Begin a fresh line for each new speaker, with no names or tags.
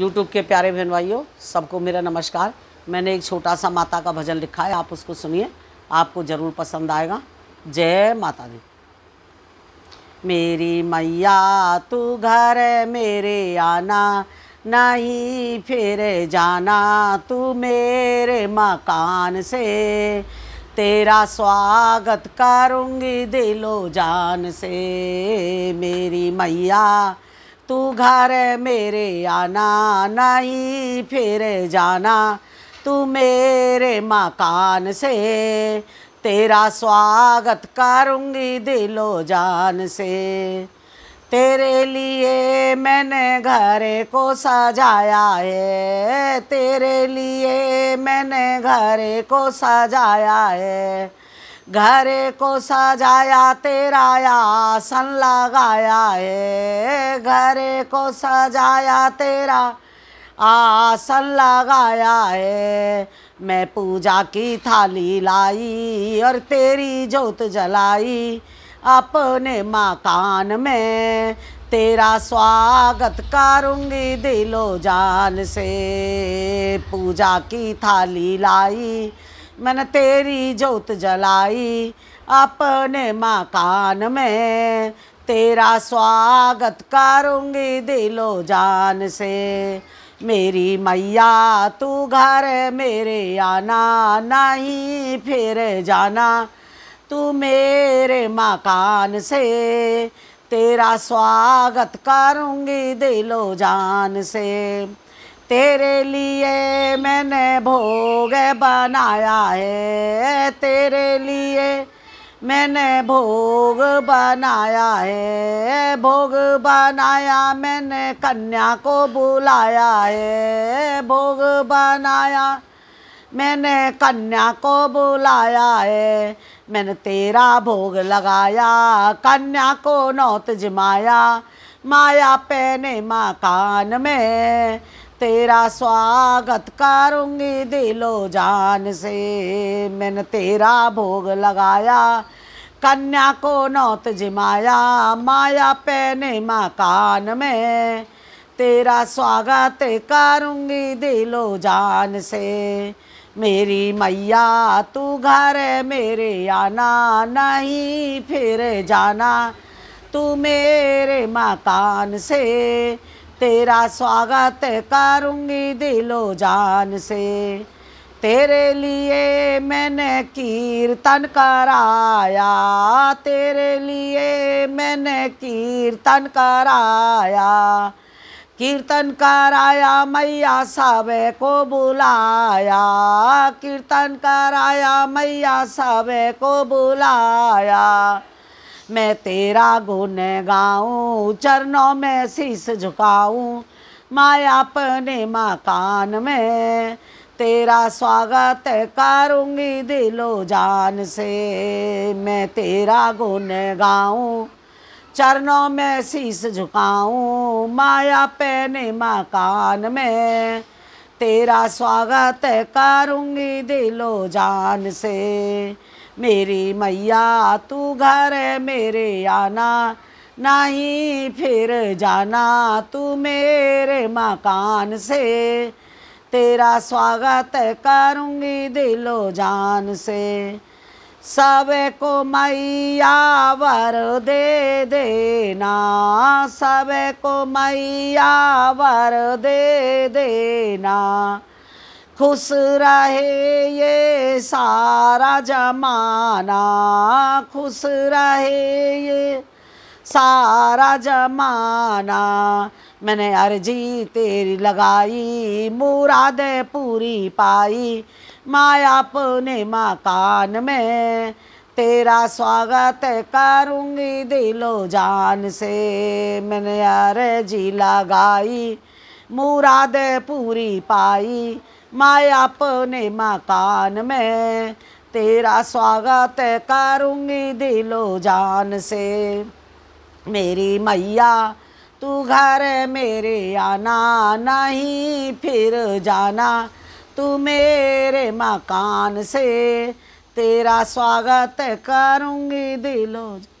YouTube के प्यारे बहन भाइयों सबको मेरा नमस्कार मैंने एक छोटा सा माता का भजन लिखा है आप उसको सुनिए आपको ज़रूर पसंद आएगा जय माता दी मेरी मैया तू घर मेरे आना नहीं फिर जाना तू मेरे मकान से तेरा स्वागत करूँगी दिलो जान से मेरी मैया तू घर मेरे आना नहीं फिर जाना तू मेरे मकान से तेरा स्वागत करूँगी दिलो जान से तेरे लिए मैंने घर को सजाया है तेरे लिए मैंने घर को सजाया है घरे को सजाया तेरा आसन लगाया है घरे को सजाया तेरा आसन लगाया है मैं पूजा की थाली लाई और तेरी जोत जलाई अपने मकान में तेरा स्वागत करूँगी दिलो जान से पूजा की थाली लाई मैंने तेरी जोत जलाई अपने मकान में तेरा स्वागत करूँगी दिलो जान से मेरी मैया तू घर मेरे आना नहीं फिर जाना तू मेरे मकान से तेरा स्वागत करूँगी दिलो जान से तेरे लिए मैंने भोग बनाया है तेरे लिए मैंने भोग बनाया है भोग बनाया मैंने कन्या को बुलाया है भोग बनाया मैंने कन्या को बुलाया है मैंने तेरा भोग लगाया कन्या को नौत जमाया माया पहने मकान में तेरा स्वागत करूँगी दिलो जान से मैंने तेरा भोग लगाया कन्या को नौत जिमाया माया पहने मकान में तेरा स्वागत करूँगी दिलो जान से मेरी मैया तू घर मेरे आना नहीं फिर जाना तू मेरे मकान से तेरा स्वागत करूँगी दिलो जान से तेरे लिए मैंने कीर्तन कराया तेरे लिए मैंने कीर्तन कराया कीर्तन कराया मैया सावे को बुलाया कीर्तन कराया मैया सावे को बुलाया मैं तेरा गुण गाऊँ चरणों में शीस झुकाऊँ माया अपने मकान में तेरा स्वागत करूँगी दिलो जान से मैं तेरा गुण गाऊँ चरणों में शीस झुकाऊँ माया पहने मकान में तेरा स्वागत करूँगी दिलो जान से मेरी मैया तू घर मेरे आना नहीं फिर जाना तू मेरे मकान से तेरा स्वागत करूँगी दिलो जान से सब को मैया वर दे देना सब को मैया वर दे देना खुश रहे ये सारा जमाना खुश रहे ये सारा जमाना मैंने अर्जी तेरी लगाई मुराद पूरी पाई माया अपने मकान में तेरा स्वागत करूँगी दिलो जान से मैंने अर्जी लगाई मुराद पूरी पाई माया अपने मकान में तेरा स्वागत करूँगी दिलो जान से मेरी मैया तू घर मेरे आना नहीं फिर जाना तू मेरे मकान से तेरा स्वागत करूँगी दिलो जान